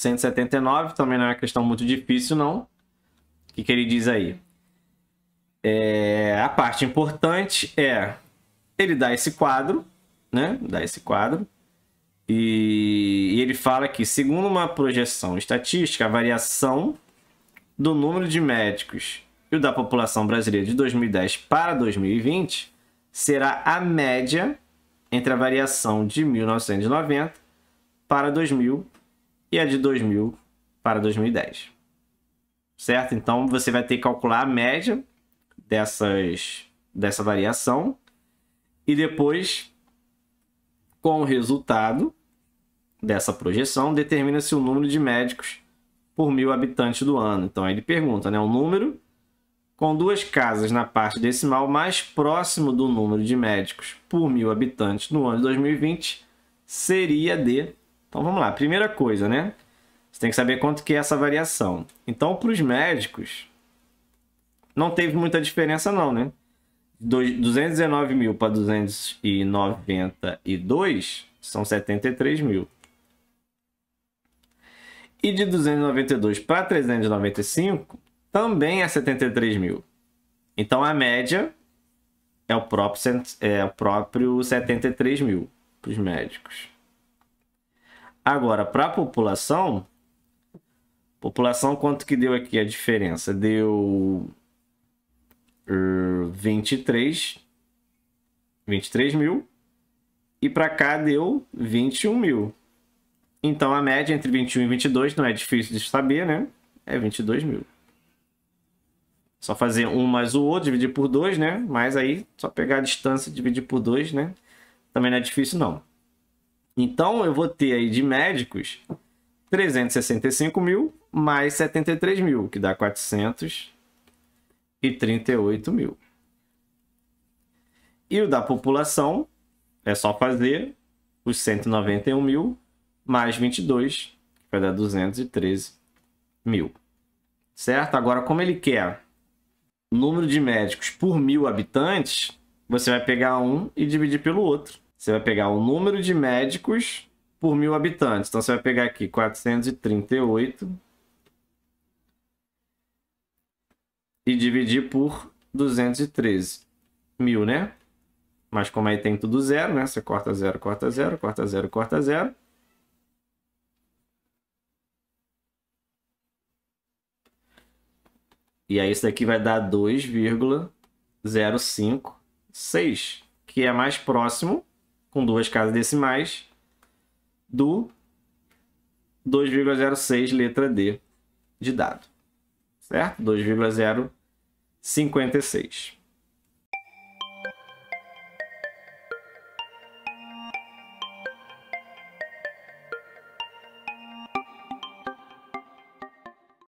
179, também não é uma questão muito difícil, não. O que, que ele diz aí? É, a parte importante é ele dá esse quadro, né? Dá esse quadro. E, e ele fala que, segundo uma projeção estatística, a variação do número de médicos e o da população brasileira de 2010 para 2020 será a média entre a variação de 1990 para 2000 e a de 2000 para 2010. Certo? Então você vai ter que calcular a média dessas, dessa variação e depois, com o resultado dessa projeção, determina-se o número de médicos por mil habitantes do ano. Então ele pergunta, né, o número com duas casas na parte decimal mais próximo do número de médicos por mil habitantes no ano de 2020 seria de então vamos lá, primeira coisa, né? Você tem que saber quanto que é essa variação. Então, para os médicos, não teve muita diferença não, né? 219 mil para 292 são 73 mil. E de 292 para 395 também é 73 mil. Então a média é o próprio, é o próprio 73 mil para os médicos. Agora, para a população, população quanto que deu aqui a diferença? Deu 23, uh, 23 mil e para cá deu 21 mil. Então a média entre 21 e 22 não é difícil de saber, né? É 22 mil. Só fazer um mais o outro, dividir por dois, né? Mas aí só pegar a distância e dividir por dois, né? Também não é difícil não. Então eu vou ter aí de médicos 365 mil mais 73 mil, que dá 438 mil. E o da população é só fazer os 191 mil mais 22, que vai dar 213 mil. Certo? Agora, como ele quer número de médicos por mil habitantes, você vai pegar um e dividir pelo outro. Você vai pegar o número de médicos por mil habitantes. Então você vai pegar aqui 438 e dividir por 213 mil, né? Mas como aí tem tudo zero, né? Você corta zero, corta zero, corta zero, corta zero. E aí isso daqui vai dar 2,056, que é mais próximo com duas casas decimais do 2,06 letra D de dado, certo? 2,056.